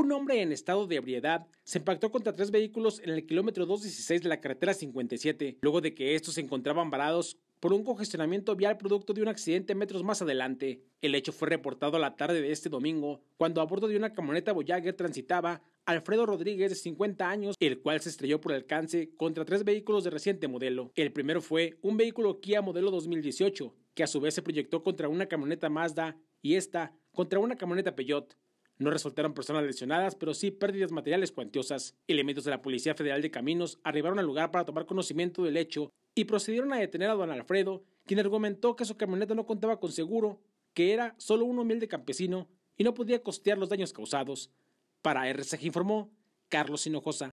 Un hombre en estado de ebriedad se impactó contra tres vehículos en el kilómetro 216 de la carretera 57, luego de que estos se encontraban varados por un congestionamiento vial producto de un accidente metros más adelante. El hecho fue reportado a la tarde de este domingo, cuando a bordo de una camioneta Voyager transitaba Alfredo Rodríguez, de 50 años, el cual se estrelló por alcance contra tres vehículos de reciente modelo. El primero fue un vehículo Kia modelo 2018, que a su vez se proyectó contra una camioneta Mazda y esta contra una camioneta Peugeot. No resultaron personas lesionadas, pero sí pérdidas materiales cuantiosas. Elementos de la Policía Federal de Caminos arribaron al lugar para tomar conocimiento del hecho y procedieron a detener a don Alfredo, quien argumentó que su camioneta no contaba con seguro, que era solo un humilde campesino y no podía costear los daños causados. Para RCG informó Carlos Hinojosa.